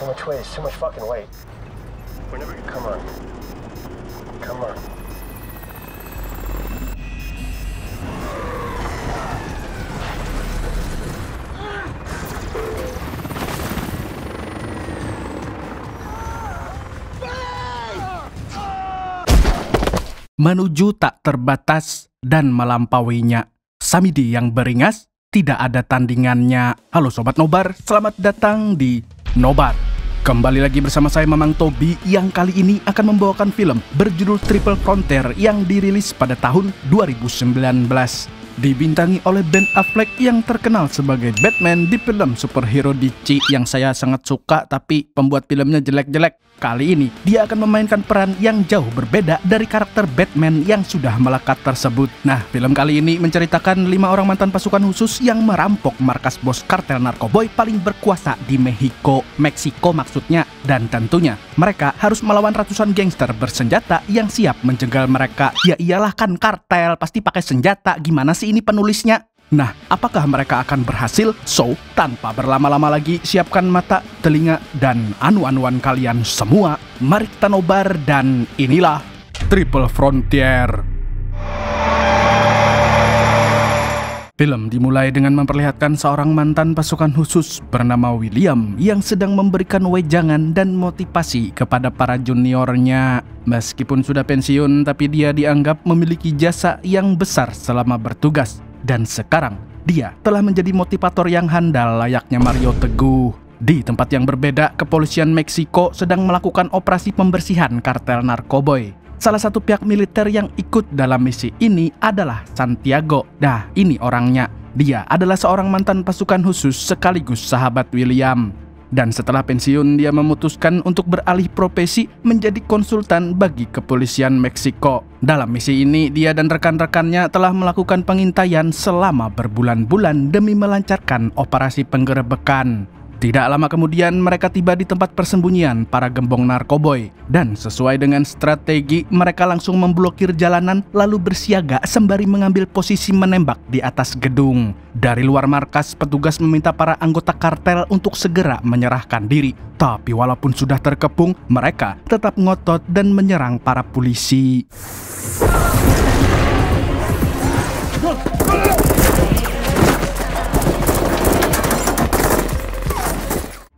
so much weight. It's too much fucking weight. We're never Come on. Come on. menuju tak terbatas dan melampauinya. Samidi yang beringas tidak ada tandingannya. Halo Sobat Nobar, selamat datang di Nobar. Kembali lagi bersama saya Mamang Tobi yang kali ini akan membawakan film berjudul Triple Frontier yang dirilis pada tahun 2019. Dibintangi oleh Ben Affleck yang terkenal sebagai Batman di film superhero DC yang saya sangat suka tapi pembuat filmnya jelek-jelek. Kali ini, dia akan memainkan peran yang jauh berbeda dari karakter Batman yang sudah melekat tersebut. Nah, film kali ini menceritakan lima orang mantan pasukan khusus yang merampok markas bos kartel narkoboy paling berkuasa di Mexico, Meksiko maksudnya. Dan tentunya, mereka harus melawan ratusan gangster bersenjata yang siap menjegal mereka. Ya iyalah kan kartel, pasti pakai senjata. Gimana sih ini penulisnya? Nah, apakah mereka akan berhasil? So, tanpa berlama-lama lagi, siapkan mata, telinga, dan anu-anuan kalian semua. Mari kita nobar dan inilah Triple Frontier. Film dimulai dengan memperlihatkan seorang mantan pasukan khusus bernama William yang sedang memberikan wejangan dan motivasi kepada para juniornya. Meskipun sudah pensiun, tapi dia dianggap memiliki jasa yang besar selama bertugas. Dan sekarang, dia telah menjadi motivator yang handal layaknya Mario Teguh. Di tempat yang berbeda, kepolisian Meksiko sedang melakukan operasi pembersihan kartel narkoboy. Salah satu pihak militer yang ikut dalam misi ini adalah Santiago. Dah, ini orangnya. Dia adalah seorang mantan pasukan khusus sekaligus sahabat William. Dan setelah pensiun, dia memutuskan untuk beralih profesi menjadi konsultan bagi kepolisian Meksiko. Dalam misi ini, dia dan rekan-rekannya telah melakukan pengintaian selama berbulan-bulan demi melancarkan operasi penggerebekan. Tidak lama kemudian mereka tiba di tempat persembunyian para gembong narkoboy dan sesuai dengan strategi mereka langsung memblokir jalanan lalu bersiaga sembari mengambil posisi menembak di atas gedung. Dari luar markas petugas meminta para anggota kartel untuk segera menyerahkan diri. Tapi walaupun sudah terkepung, mereka tetap ngotot dan menyerang para polisi.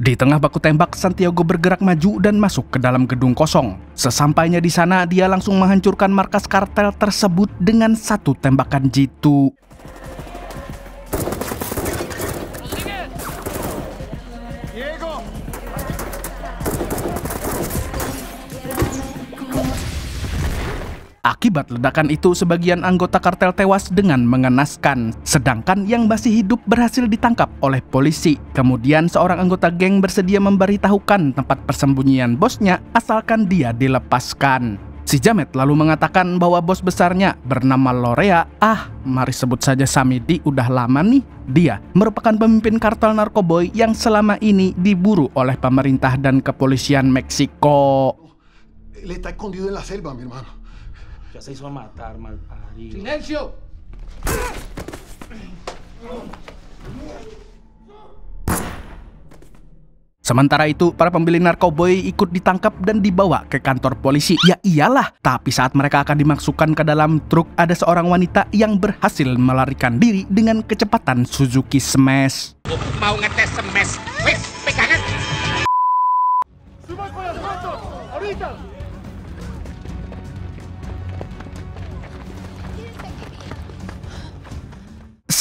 Di tengah baku tembak, Santiago bergerak maju dan masuk ke dalam gedung kosong. Sesampainya di sana, dia langsung menghancurkan markas kartel tersebut dengan satu tembakan jitu. Akibat ledakan itu, sebagian anggota kartel tewas dengan mengenaskan, sedangkan yang masih hidup berhasil ditangkap oleh polisi. Kemudian seorang anggota geng bersedia memberitahukan tempat persembunyian bosnya asalkan dia dilepaskan. Si Jamet lalu mengatakan bahwa bos besarnya bernama Lorea. Ah, mari sebut saja Samidi udah lama nih. Dia merupakan pemimpin kartel narkoboy yang selama ini diburu oleh pemerintah dan kepolisian Meksiko. Ya se hizo matar, mal parido. ¡Silencio! Sementara itu, para pembeli narkoboy ikut ditangkap dan dibawa ke kantor polisi. Ya iyalah, tapi saat mereka akan dimasukkan ke dalam truk, ada seorang wanita yang berhasil melarikan diri dengan kecepatan Suzuki Smash. Mau ngetes Smash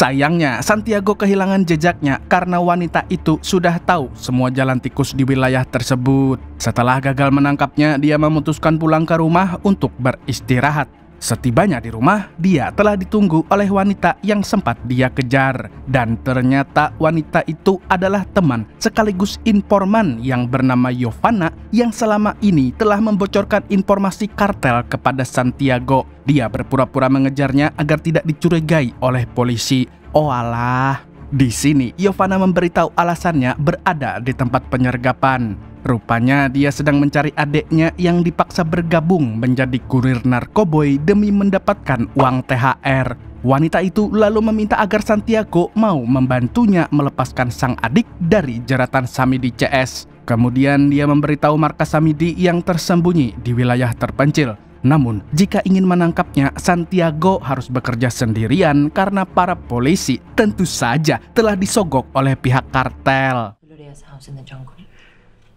Sayangnya, Santiago kehilangan jejaknya karena wanita itu sudah tahu semua jalan tikus di wilayah tersebut. Setelah gagal menangkapnya, dia memutuskan pulang ke rumah untuk beristirahat. Setibanya di rumah, dia telah ditunggu oleh wanita yang sempat dia kejar. Dan ternyata wanita itu adalah teman sekaligus informan yang bernama Yovana yang selama ini telah membocorkan informasi kartel kepada Santiago. Dia berpura-pura mengejarnya agar tidak dicurigai oleh polisi. Oh alah, di sini, Yovana memberitahu alasannya berada di tempat penyergapan. Rupanya dia sedang mencari adiknya yang dipaksa bergabung menjadi kurir narkoboy demi mendapatkan uang THR. Wanita itu lalu meminta agar Santiago mau membantunya melepaskan sang adik dari jeratan Samidi CS. Kemudian dia memberitahu markas Samidi yang tersembunyi di wilayah terpencil. Namun, jika ingin menangkapnya, Santiago harus bekerja sendirian karena para polisi tentu saja telah disogok oleh pihak kartel.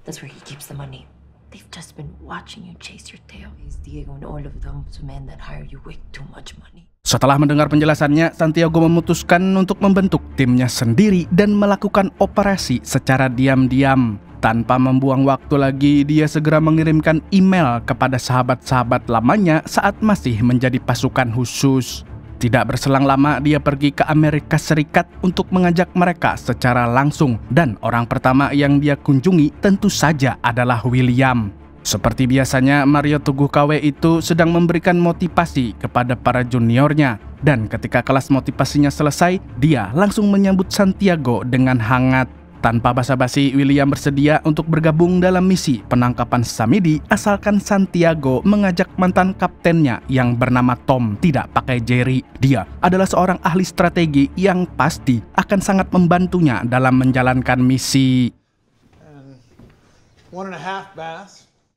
That's where he keeps the money. They've just been watching you chase your tail. He's Diego and all of them to men that hire you with too much money. Setelah mendengar penjelasannya, Santiago memutuskan untuk membentuk timnya sendiri dan melakukan operasi secara diam-diam. Tanpa membuang waktu lagi, dia segera mengirimkan email kepada sahabat-sahabat lamanya saat masih menjadi pasukan khusus. Tidak berselang lama, dia pergi ke Amerika Serikat untuk mengajak mereka secara langsung, dan orang pertama yang dia kunjungi tentu saja adalah William. Seperti biasanya, Mario Tugu KW itu sedang memberikan motivasi kepada para juniornya. Dan ketika kelas motivasinya selesai, dia langsung menyambut Santiago dengan hangat. Tanpa basa-basi, William bersedia untuk bergabung dalam misi penangkapan Samidi asalkan Santiago mengajak mantan kaptennya yang bernama Tom tidak pakai Jerry. Dia adalah seorang ahli strategi yang pasti akan sangat membantunya dalam menjalankan misi. And one and a half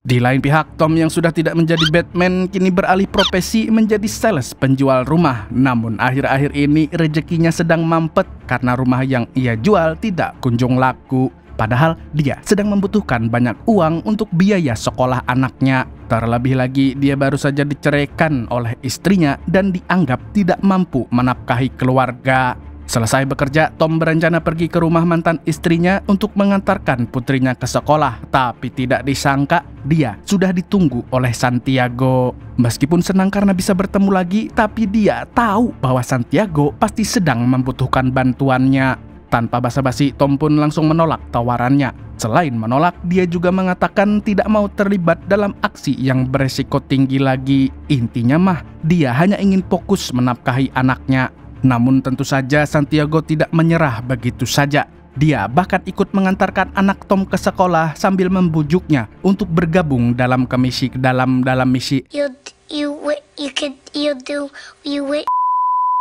di lain pihak, Tom yang sudah tidak menjadi Batman kini beralih profesi menjadi sales penjual rumah. Namun akhir-akhir ini rezekinya sedang mampet karena rumah yang ia jual tidak kunjung laku. Padahal dia sedang membutuhkan banyak uang untuk biaya sekolah anaknya. Terlebih lagi dia baru saja diceraikan oleh istrinya dan dianggap tidak mampu menafkahi keluarga. Selesai bekerja, Tom berencana pergi ke rumah mantan istrinya untuk mengantarkan putrinya ke sekolah, tapi tidak disangka dia sudah ditunggu oleh Santiago. Meskipun senang karena bisa bertemu lagi, tapi dia tahu bahwa Santiago pasti sedang membutuhkan bantuannya. Tanpa basa-basi, Tom pun langsung menolak tawarannya. Selain menolak, dia juga mengatakan tidak mau terlibat dalam aksi yang beresiko tinggi lagi. Intinya mah, dia hanya ingin fokus menafkahi anaknya. Namun tentu saja Santiago tidak menyerah begitu saja. Dia bahkan ikut mengantarkan anak Tom ke sekolah sambil membujuknya untuk bergabung dalam komisi dalam dalam misi. You, you, you, can, you do, you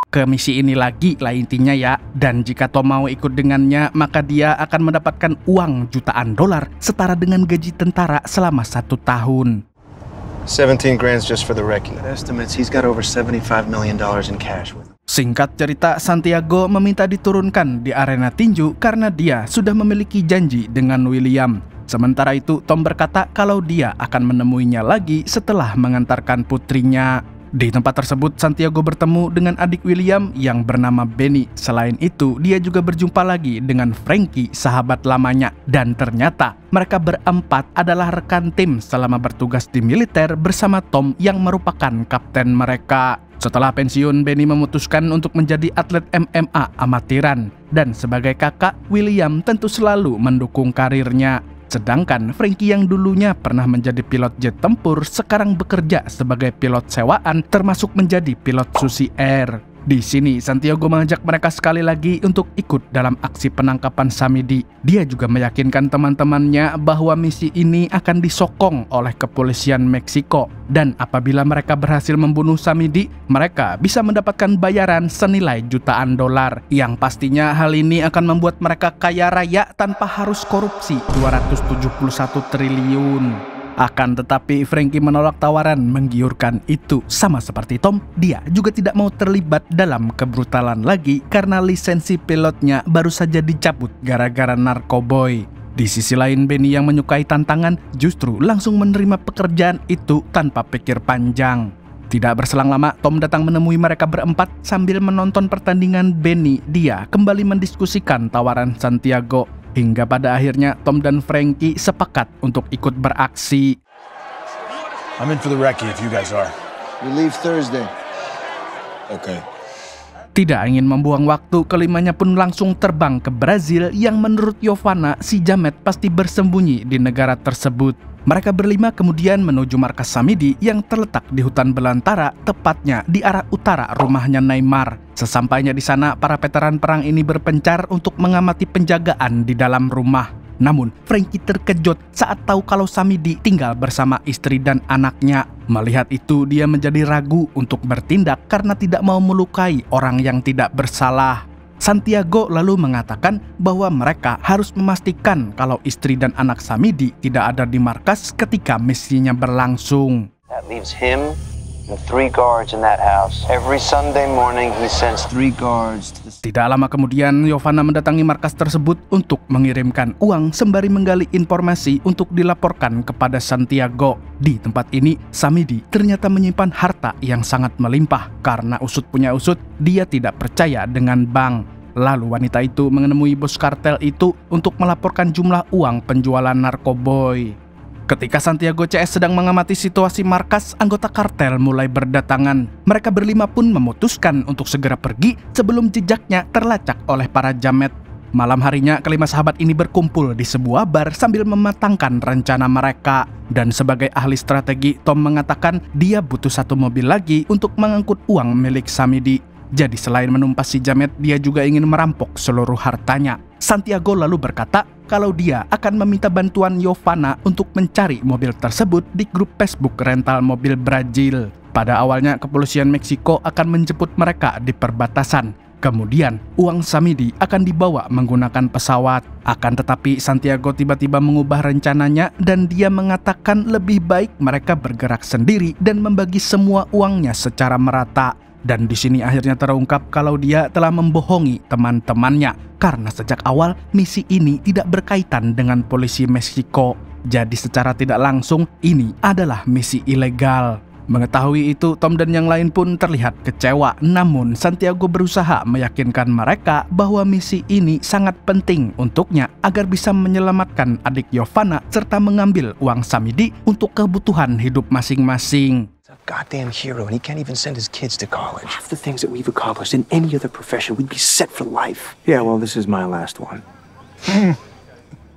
ke ini lagi lah intinya ya. Dan jika Tom mau ikut dengannya, maka dia akan mendapatkan uang jutaan dolar setara dengan gaji tentara selama satu tahun. 17 grand's just for the wrecking. Estimates he's got over 75 million dollars in cash with Singkat cerita, Santiago meminta diturunkan di arena tinju karena dia sudah memiliki janji dengan William. Sementara itu, Tom berkata kalau dia akan menemuinya lagi setelah mengantarkan putrinya. Di tempat tersebut, Santiago bertemu dengan adik William yang bernama Benny. Selain itu, dia juga berjumpa lagi dengan Frankie, sahabat lamanya. Dan ternyata, mereka berempat adalah rekan tim selama bertugas di militer bersama Tom yang merupakan kapten mereka. Setelah pensiun, Benny memutuskan untuk menjadi atlet MMA amatiran. Dan sebagai kakak, William tentu selalu mendukung karirnya. Sedangkan Frankie yang dulunya pernah menjadi pilot jet tempur sekarang bekerja sebagai pilot sewaan termasuk menjadi pilot Susi Air. Di sini, Santiago mengajak mereka sekali lagi untuk ikut dalam aksi penangkapan Samidi. Dia juga meyakinkan teman-temannya bahwa misi ini akan disokong oleh kepolisian Meksiko. Dan apabila mereka berhasil membunuh Samidi, mereka bisa mendapatkan bayaran senilai jutaan dolar. Yang pastinya hal ini akan membuat mereka kaya raya tanpa harus korupsi 271 triliun. Akan tetapi Frankie menolak tawaran menggiurkan itu. Sama seperti Tom, dia juga tidak mau terlibat dalam kebrutalan lagi karena lisensi pilotnya baru saja dicabut gara-gara narkoboy. Di sisi lain, Benny yang menyukai tantangan justru langsung menerima pekerjaan itu tanpa pikir panjang. Tidak berselang lama, Tom datang menemui mereka berempat sambil menonton pertandingan Benny. Dia kembali mendiskusikan tawaran Santiago Hingga pada akhirnya Tom dan Frankie sepakat untuk ikut beraksi. I'm in for the recce if you guys are. We leave Thursday. Okay. Tidak ingin membuang waktu, kelimanya pun langsung terbang ke Brazil yang menurut Yovana si Jamet pasti bersembunyi di negara tersebut. Mereka berlima kemudian menuju markas Samidi yang terletak di hutan belantara, tepatnya di arah utara rumahnya Neymar. Sesampainya di sana, para veteran perang ini berpencar untuk mengamati penjagaan di dalam rumah. Namun, Frankie terkejut saat tahu kalau Samidi tinggal bersama istri dan anaknya. Melihat itu, dia menjadi ragu untuk bertindak karena tidak mau melukai orang yang tidak bersalah. Santiago lalu mengatakan bahwa mereka harus memastikan kalau istri dan anak Samidi tidak ada di markas ketika misinya berlangsung. That leaves him tidak lama kemudian, Yovana mendatangi markas tersebut untuk mengirimkan uang sembari menggali informasi untuk dilaporkan kepada Santiago. Di tempat ini, Samidi ternyata menyimpan harta yang sangat melimpah. Karena usut punya usut, dia tidak percaya dengan bank. Lalu wanita itu menemui bos kartel itu untuk melaporkan jumlah uang penjualan narkoboy. Ketika Santiago CS sedang mengamati situasi markas, anggota kartel mulai berdatangan. Mereka berlima pun memutuskan untuk segera pergi sebelum jejaknya terlacak oleh para jamet. Malam harinya, kelima sahabat ini berkumpul di sebuah bar sambil mematangkan rencana mereka. Dan sebagai ahli strategi, Tom mengatakan dia butuh satu mobil lagi untuk mengangkut uang milik Samidi. Jadi selain menumpas si Jamet, dia juga ingin merampok seluruh hartanya. Santiago lalu berkata kalau dia akan meminta bantuan Yovana untuk mencari mobil tersebut di grup Facebook rental mobil Brazil. Pada awalnya kepolisian Meksiko akan menjemput mereka di perbatasan. Kemudian, uang Samidi akan dibawa menggunakan pesawat. Akan tetapi, Santiago tiba-tiba mengubah rencananya dan dia mengatakan lebih baik mereka bergerak sendiri dan membagi semua uangnya secara merata. Dan di sini akhirnya terungkap kalau dia telah membohongi teman-temannya karena sejak awal misi ini tidak berkaitan dengan polisi Meksiko. Jadi secara tidak langsung ini adalah misi ilegal. Mengetahui itu, Tom dan yang lain pun terlihat kecewa. Namun, Santiago berusaha meyakinkan mereka bahwa misi ini sangat penting untuknya agar bisa menyelamatkan adik Yovana serta mengambil uang Samidi untuk kebutuhan hidup masing-masing goddamn hero, and he can't even send his kids to college. Half the things that we've accomplished in any other profession, we'd be set for life. Yeah, well, this is my last one.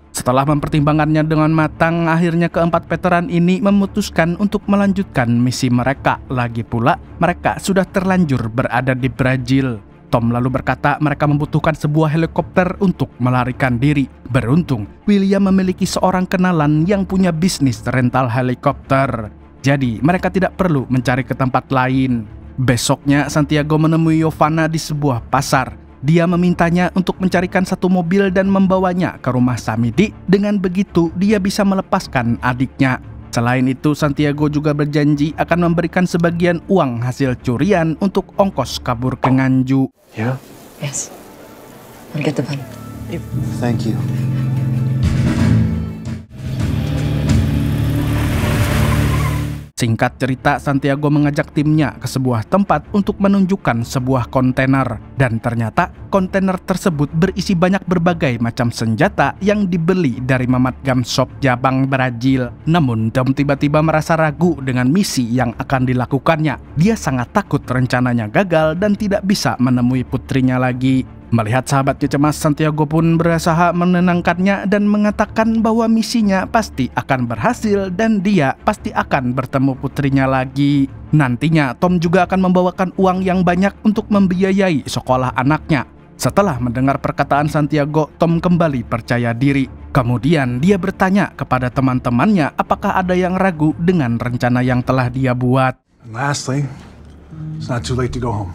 Setelah mempertimbangkannya dengan matang, akhirnya keempat veteran ini memutuskan untuk melanjutkan misi mereka. Lagi pula, mereka sudah terlanjur berada di Brazil. Tom lalu berkata mereka membutuhkan sebuah helikopter untuk melarikan diri. Beruntung, William memiliki seorang kenalan yang punya bisnis rental helikopter. Jadi, mereka tidak perlu mencari ke tempat lain. Besoknya, Santiago menemui Yovana di sebuah pasar. Dia memintanya untuk mencarikan satu mobil dan membawanya ke rumah Samidi. Dengan begitu, dia bisa melepaskan adiknya. Selain itu, Santiago juga berjanji akan memberikan sebagian uang hasil curian untuk ongkos kabur ke Nganju. Ya? Yeah. Yes. I'll get Thank you. Singkat cerita, Santiago mengajak timnya ke sebuah tempat untuk menunjukkan sebuah kontainer. Dan ternyata, kontainer tersebut berisi banyak berbagai macam senjata yang dibeli dari Mamat gam shop Jabang Brazil. Namun, Dom tiba-tiba merasa ragu dengan misi yang akan dilakukannya. Dia sangat takut rencananya gagal dan tidak bisa menemui putrinya lagi. Melihat sahabatnya cemas, Santiago pun berusaha menenangkannya dan mengatakan bahwa misinya pasti akan berhasil dan dia pasti akan bertemu putrinya lagi. Nantinya, Tom juga akan membawakan uang yang banyak untuk membiayai sekolah anaknya. Setelah mendengar perkataan Santiago, Tom kembali percaya diri. Kemudian dia bertanya kepada teman-temannya apakah ada yang ragu dengan rencana yang telah dia buat. And lastly, it's not too late to go home.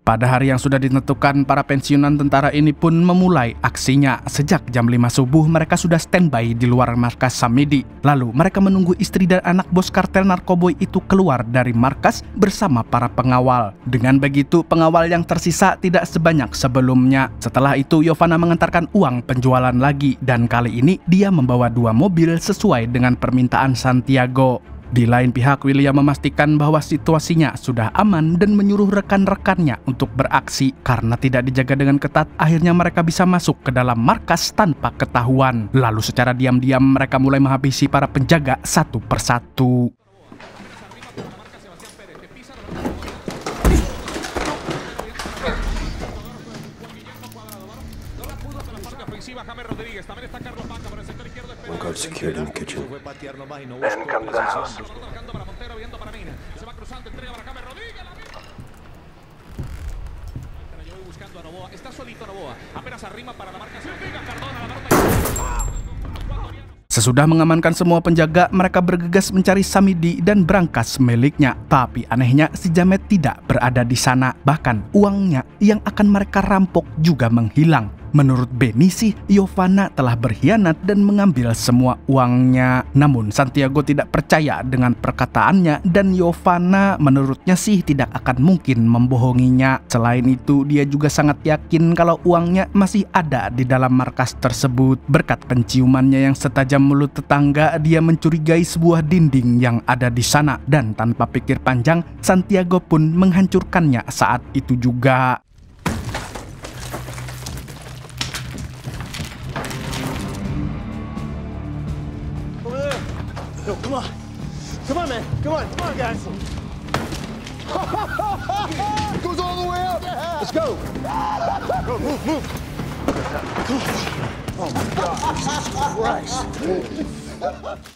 Pada hari yang sudah ditentukan, para pensiunan tentara ini pun memulai aksinya. Sejak jam 5 subuh, mereka sudah standby di luar markas Samidi. Lalu, mereka menunggu istri dan anak bos kartel narkoboy itu keluar dari markas bersama para pengawal. Dengan begitu, pengawal yang tersisa tidak sebanyak sebelumnya. Setelah itu, Yovana mengantarkan uang penjualan lagi. Dan kali ini, dia membawa dua mobil sesuai dengan permintaan Santiago. Di lain pihak, William memastikan bahwa situasinya sudah aman dan menyuruh rekan-rekannya untuk beraksi karena tidak dijaga dengan ketat. Akhirnya mereka bisa masuk ke dalam markas tanpa ketahuan. Lalu secara diam-diam mereka mulai menghabisi para penjaga satu persatu. guard secured in the kitchen. come to the house. Sesudah mengamankan semua penjaga, mereka bergegas mencari Samidi dan berangkas miliknya. Tapi anehnya si Jamet tidak berada di sana, bahkan uangnya yang akan mereka rampok juga menghilang. Menurut Benny sih, Yovana telah berkhianat dan mengambil semua uangnya. Namun Santiago tidak percaya dengan perkataannya dan Yovana menurutnya sih tidak akan mungkin membohonginya. Selain itu, dia juga sangat yakin kalau uangnya masih ada di dalam markas tersebut. Berkat penciumannya yang setajam mulut tetangga, dia mencurigai sebuah dinding yang ada di sana dan tanpa pikir panjang, Santiago pun menghancurkannya saat itu juga. No, come on. Come on, man. Come on. Come on, guys. it goes all the way up. Let's go. go, move, move. Oh, my God. Jesus Christ.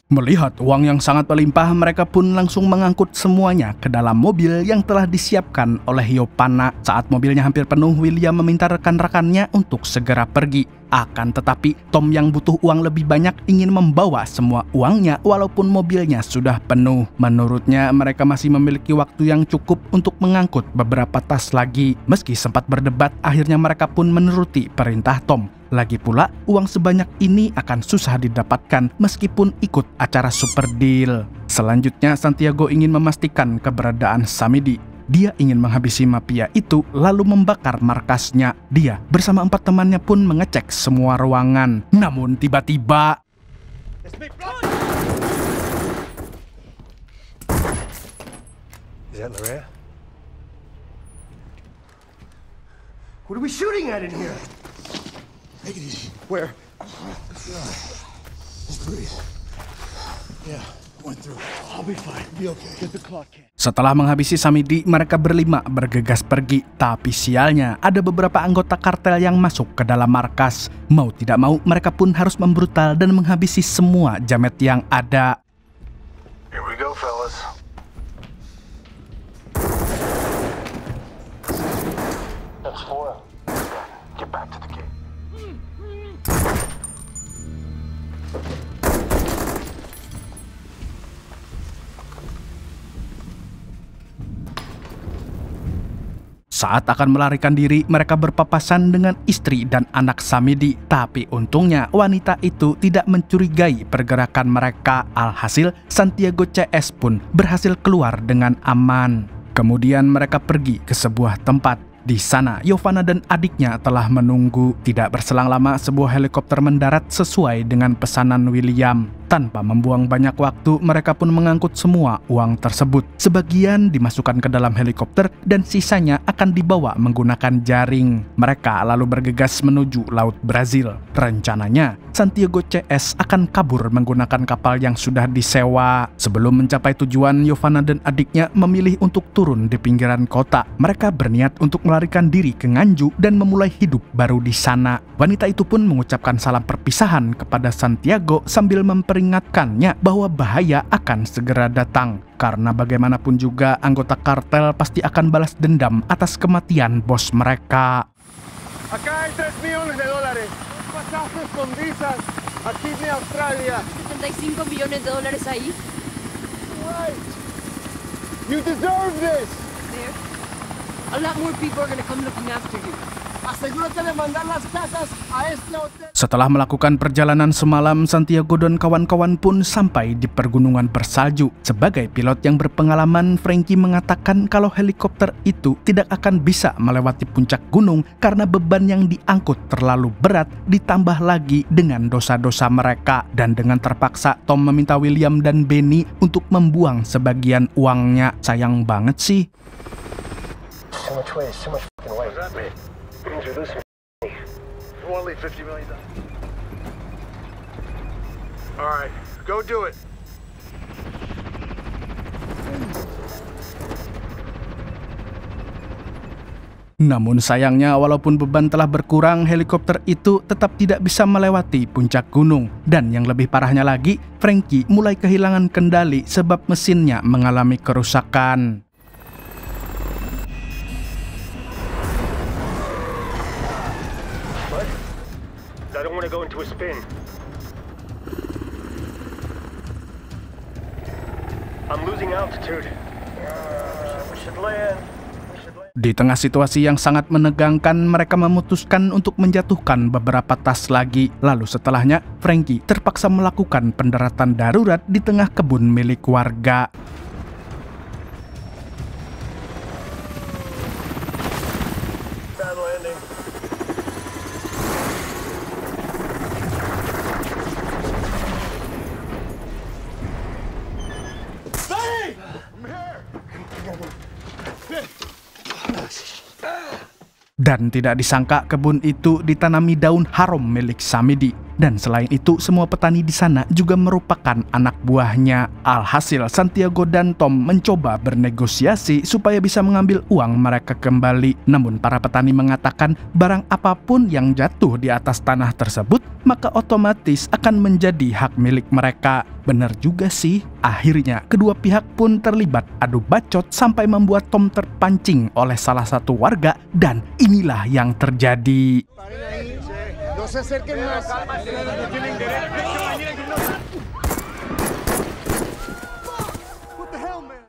Melihat uang yang sangat melimpah, mereka pun langsung mengangkut semuanya ke dalam mobil yang telah disiapkan oleh Yopana. Saat mobilnya hampir penuh, William meminta rekan-rekannya untuk segera pergi. Akan tetapi, Tom yang butuh uang lebih banyak ingin membawa semua uangnya walaupun mobilnya sudah penuh. Menurutnya, mereka masih memiliki waktu yang cukup untuk mengangkut beberapa tas lagi. Meski sempat berdebat, akhirnya mereka pun menuruti perintah Tom lagi pula, uang sebanyak ini akan susah didapatkan meskipun ikut acara super deal. Selanjutnya, Santiago ingin memastikan keberadaan Samidi. Dia ingin menghabisi mafia itu lalu membakar markasnya. Dia bersama empat temannya pun mengecek semua ruangan. Namun tiba-tiba... What are we shooting at in here? Take it easy. Where? Setelah menghabisi Samidi, mereka berlima bergegas pergi. Tapi sialnya, ada beberapa anggota kartel yang masuk ke dalam markas. Mau tidak mau, mereka pun harus membrutal dan menghabisi semua jamet yang ada. Here we go, fellas. Saat akan melarikan diri, mereka berpapasan dengan istri dan anak Samidi. Tapi untungnya wanita itu tidak mencurigai pergerakan mereka. Alhasil, Santiago CS pun berhasil keluar dengan aman. Kemudian mereka pergi ke sebuah tempat di sana, Yovana dan adiknya telah menunggu. Tidak berselang lama, sebuah helikopter mendarat sesuai dengan pesanan William. Tanpa membuang banyak waktu, mereka pun mengangkut semua uang tersebut. Sebagian dimasukkan ke dalam helikopter dan sisanya akan dibawa menggunakan jaring. Mereka lalu bergegas menuju Laut Brazil. Rencananya, Santiago CS akan kabur menggunakan kapal yang sudah disewa. Sebelum mencapai tujuan, Yovana dan adiknya memilih untuk turun di pinggiran kota. Mereka berniat untuk melarikan diri ke Nganjuk dan memulai hidup baru di sana. Wanita itu pun mengucapkan salam perpisahan kepada Santiago sambil memper memperingatkannya bahwa bahaya akan segera datang. Karena bagaimanapun juga anggota kartel pasti akan balas dendam atas kematian bos mereka. You deserve this. There. A lot more people are going to come looking after you. Setelah melakukan perjalanan semalam, Santiago dan kawan-kawan pun sampai di pergunungan bersalju. Sebagai pilot yang berpengalaman, Frankie mengatakan kalau helikopter itu tidak akan bisa melewati puncak gunung karena beban yang diangkut terlalu berat ditambah lagi dengan dosa-dosa mereka. Dan dengan terpaksa, Tom meminta William dan Benny untuk membuang sebagian uangnya. Sayang banget sih. So much so much $50 million. All right, go do it. Namun sayangnya walaupun beban telah berkurang, helikopter itu tetap tidak bisa melewati puncak gunung. Dan yang lebih parahnya lagi, Frankie mulai kehilangan kendali sebab mesinnya mengalami kerusakan. don't want to go into a spin. I'm losing altitude. Di tengah situasi yang sangat menegangkan, mereka memutuskan untuk menjatuhkan beberapa tas lagi. Lalu setelahnya, Frankie terpaksa melakukan pendaratan darurat di tengah kebun milik warga. tidak disangka kebun itu ditanami daun harum milik Samidi. Dan selain itu, semua petani di sana juga merupakan anak buahnya. Alhasil, Santiago dan Tom mencoba bernegosiasi supaya bisa mengambil uang mereka kembali. Namun para petani mengatakan barang apapun yang jatuh di atas tanah tersebut, maka otomatis akan menjadi hak milik mereka. Benar juga sih, akhirnya kedua pihak pun terlibat adu bacot sampai membuat Tom terpancing oleh salah satu warga dan inilah yang terjadi. No se acerquen más.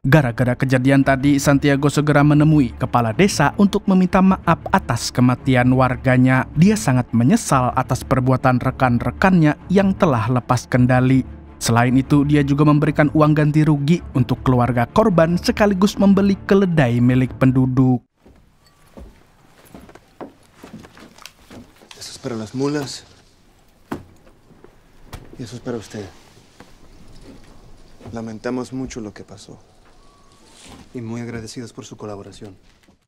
Gara-gara kejadian tadi, Santiago segera menemui kepala desa untuk meminta maaf atas kematian warganya. Dia sangat menyesal atas perbuatan rekan-rekannya yang telah lepas kendali. Selain itu, dia juga memberikan uang ganti rugi untuk keluarga korban sekaligus membeli keledai milik penduduk. Eso es para las mulas. Y eso es para usted. Lamentamos mucho lo que pasó. Y muy agradecidos por su colaboración.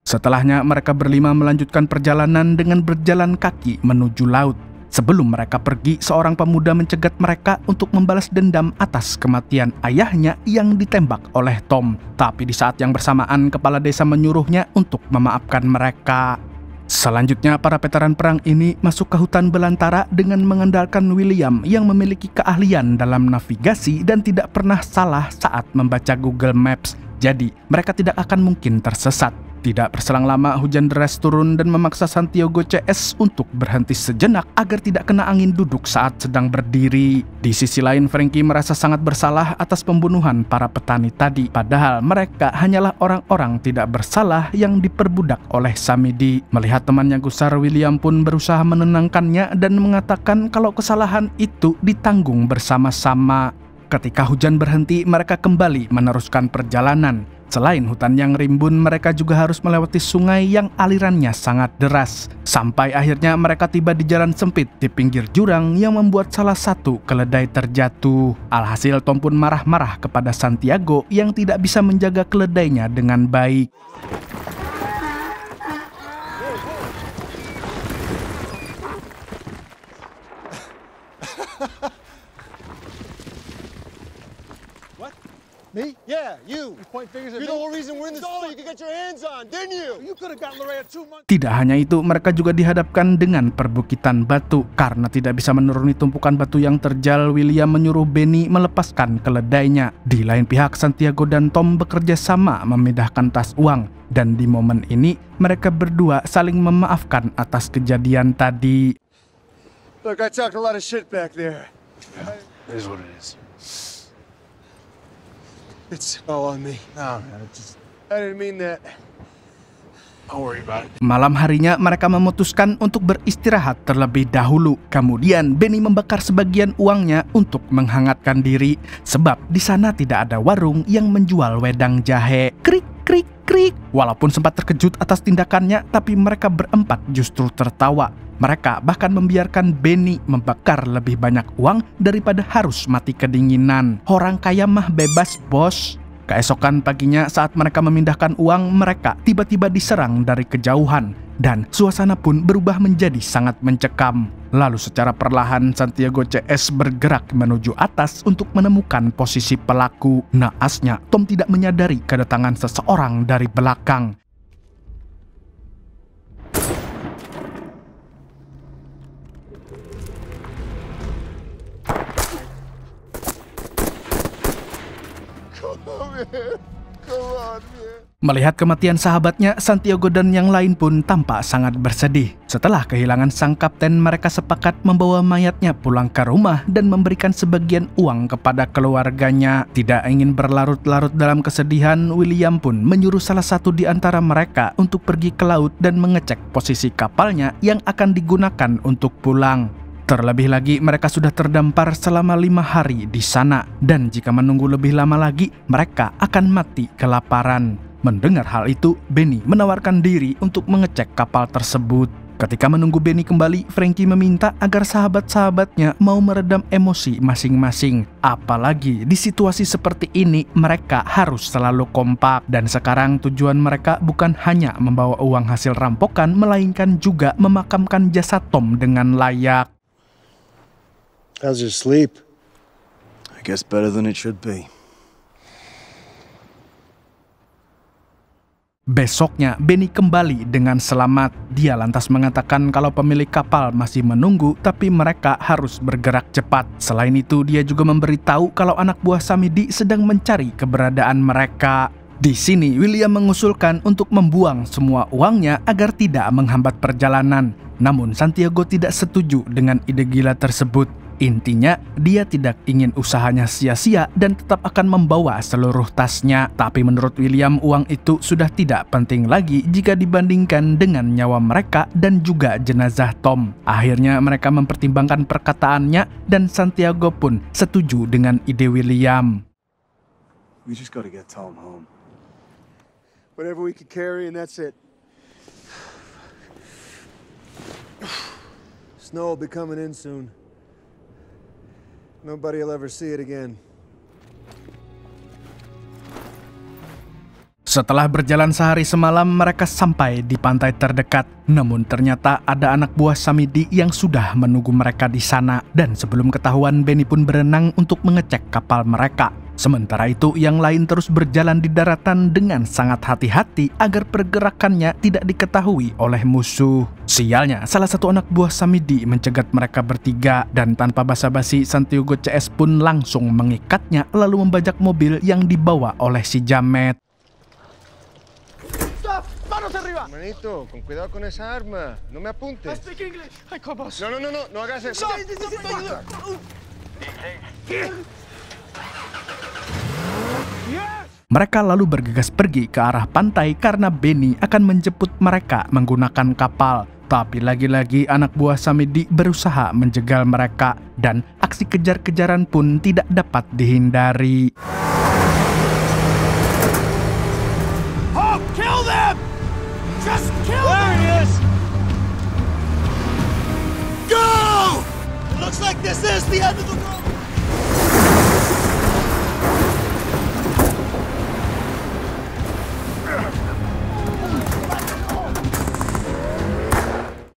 Setelahnya, mereka berlima melanjutkan perjalanan dengan berjalan kaki menuju laut. Sebelum mereka pergi, seorang pemuda mencegat mereka untuk membalas dendam atas kematian ayahnya yang ditembak oleh Tom. Tapi di saat yang bersamaan, kepala desa menyuruhnya untuk memaafkan mereka. Selanjutnya, para veteran perang ini masuk ke hutan belantara dengan mengandalkan William yang memiliki keahlian dalam navigasi dan tidak pernah salah saat membaca Google Maps. Jadi, mereka tidak akan mungkin tersesat. Tidak berselang lama, hujan deras turun dan memaksa Santiago CS untuk berhenti sejenak agar tidak kena angin duduk saat sedang berdiri. Di sisi lain, Frankie merasa sangat bersalah atas pembunuhan para petani tadi, padahal mereka hanyalah orang-orang tidak bersalah yang diperbudak oleh Samidi. Melihat temannya gusar, William pun berusaha menenangkannya dan mengatakan kalau kesalahan itu ditanggung bersama-sama. Ketika hujan berhenti, mereka kembali meneruskan perjalanan. Selain hutan yang rimbun, mereka juga harus melewati sungai yang alirannya sangat deras. Sampai akhirnya mereka tiba di jalan sempit di pinggir jurang yang membuat salah satu keledai terjatuh. Alhasil Tom pun marah-marah kepada Santiago yang tidak bisa menjaga keledainya dengan baik. Me? Yeah, you. Tidak hanya itu, mereka juga dihadapkan dengan perbukitan batu. Karena tidak bisa menuruni tumpukan batu yang terjal, William menyuruh Benny melepaskan keledainya. Di lain pihak, Santiago dan Tom bekerja sama memindahkan tas uang. Dan di momen ini, mereka berdua saling memaafkan atas kejadian tadi. Look, I talked a lot of shit back there. Yeah, it is what it is. It's all on me. No, nah, man, it's just, I didn't mean that. Malam harinya mereka memutuskan untuk beristirahat terlebih dahulu. Kemudian Benny membakar sebagian uangnya untuk menghangatkan diri sebab di sana tidak ada warung yang menjual wedang jahe. Krik krik krik. Walaupun sempat terkejut atas tindakannya, tapi mereka berempat justru tertawa. Mereka bahkan membiarkan Benny membakar lebih banyak uang daripada harus mati kedinginan. Orang kaya mah bebas, bos. Keesokan paginya saat mereka memindahkan uang, mereka tiba-tiba diserang dari kejauhan dan suasana pun berubah menjadi sangat mencekam. Lalu secara perlahan Santiago CS bergerak menuju atas untuk menemukan posisi pelaku. Naasnya Tom tidak menyadari kedatangan seseorang dari belakang. Come on, man. Come on, man. Melihat kematian sahabatnya, Santiago dan yang lain pun tampak sangat bersedih. Setelah kehilangan sang kapten, mereka sepakat membawa mayatnya pulang ke rumah dan memberikan sebagian uang kepada keluarganya. Tidak ingin berlarut-larut dalam kesedihan, William pun menyuruh salah satu di antara mereka untuk pergi ke laut dan mengecek posisi kapalnya yang akan digunakan untuk pulang. Terlebih lagi, mereka sudah terdampar selama lima hari di sana, dan jika menunggu lebih lama lagi, mereka akan mati kelaparan. Mendengar hal itu, Benny menawarkan diri untuk mengecek kapal tersebut. Ketika menunggu Benny kembali, Frankie meminta agar sahabat-sahabatnya mau meredam emosi masing-masing. Apalagi di situasi seperti ini, mereka harus selalu kompak. Dan sekarang tujuan mereka bukan hanya membawa uang hasil rampokan, melainkan juga memakamkan jasad Tom dengan layak. How's your sleep? I guess better than it should be. Besoknya, Benny kembali dengan selamat. Dia lantas mengatakan kalau pemilik kapal masih menunggu, tapi mereka harus bergerak cepat. Selain itu, dia juga memberitahu kalau anak buah Samidi sedang mencari keberadaan mereka. Di sini, William mengusulkan untuk membuang semua uangnya agar tidak menghambat perjalanan. Namun, Santiago tidak setuju dengan ide gila tersebut. Intinya, dia tidak ingin usahanya sia-sia dan tetap akan membawa seluruh tasnya. Tapi menurut William, uang itu sudah tidak penting lagi jika dibandingkan dengan nyawa mereka dan juga jenazah Tom. Akhirnya mereka mempertimbangkan perkataannya dan Santiago pun setuju dengan ide William. We just gotta get Tom home. Whatever we can carry and that's it. Snow will be coming in soon. Nobody will ever see it again. Setelah berjalan sehari semalam, mereka sampai di pantai terdekat. Namun ternyata ada anak buah Samidi yang sudah menunggu mereka di sana. Dan sebelum ketahuan, Benny pun berenang untuk mengecek kapal mereka. Sementara itu, yang lain terus berjalan di daratan dengan sangat hati-hati agar pergerakannya tidak diketahui oleh musuh. Sialnya, salah satu anak buah Samidi mencegat mereka bertiga dan tanpa basa-basi Santiago CS pun langsung mengikatnya lalu membajak mobil yang dibawa oleh si Jamet. Mereka lalu bergegas pergi ke arah pantai karena Benny akan menjemput mereka menggunakan kapal. Tapi lagi-lagi anak buah Samedi berusaha menjegal mereka dan aksi kejar-kejaran pun tidak dapat dihindari. this is the end of the world!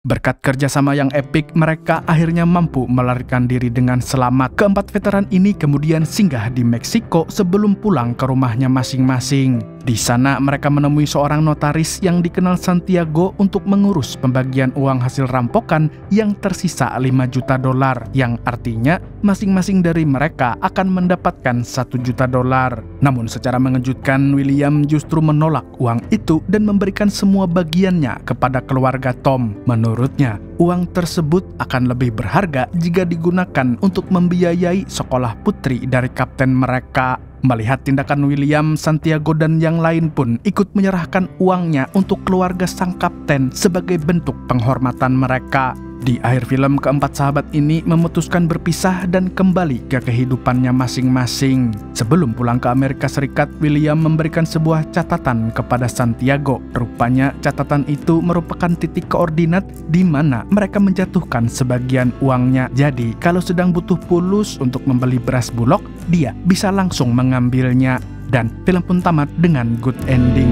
Berkat kerjasama yang epik, mereka akhirnya mampu melarikan diri dengan selamat. Keempat veteran ini kemudian singgah di Meksiko sebelum pulang ke rumahnya masing-masing. Di sana mereka menemui seorang notaris yang dikenal Santiago untuk mengurus pembagian uang hasil rampokan yang tersisa 5 juta dolar yang artinya masing-masing dari mereka akan mendapatkan 1 juta dolar. Namun secara mengejutkan William justru menolak uang itu dan memberikan semua bagiannya kepada keluarga Tom. Menurutnya, uang tersebut akan lebih berharga jika digunakan untuk membiayai sekolah putri dari kapten mereka Melihat tindakan William, Santiago dan yang lain pun ikut menyerahkan uangnya untuk keluarga sang kapten sebagai bentuk penghormatan mereka. Di akhir film, keempat sahabat ini memutuskan berpisah dan kembali ke kehidupannya masing-masing. Sebelum pulang ke Amerika Serikat, William memberikan sebuah catatan kepada Santiago. Rupanya, catatan itu merupakan titik koordinat di mana mereka menjatuhkan sebagian uangnya. Jadi, kalau sedang butuh pulus untuk membeli beras bulog, dia bisa langsung mengambilnya. Dan film pun tamat dengan good ending.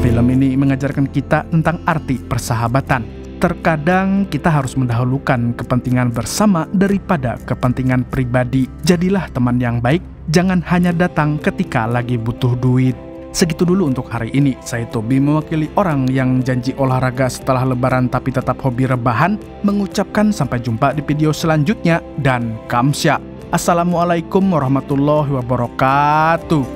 Film ini mengajarkan kita tentang arti persahabatan. Terkadang kita harus mendahulukan kepentingan bersama daripada kepentingan pribadi. Jadilah teman yang baik, jangan hanya datang ketika lagi butuh duit. Segitu dulu untuk hari ini. Saya Tobi mewakili orang yang janji olahraga setelah lebaran tapi tetap hobi rebahan, mengucapkan sampai jumpa di video selanjutnya dan kamsya. Assalamualaikum warahmatullahi wabarakatuh.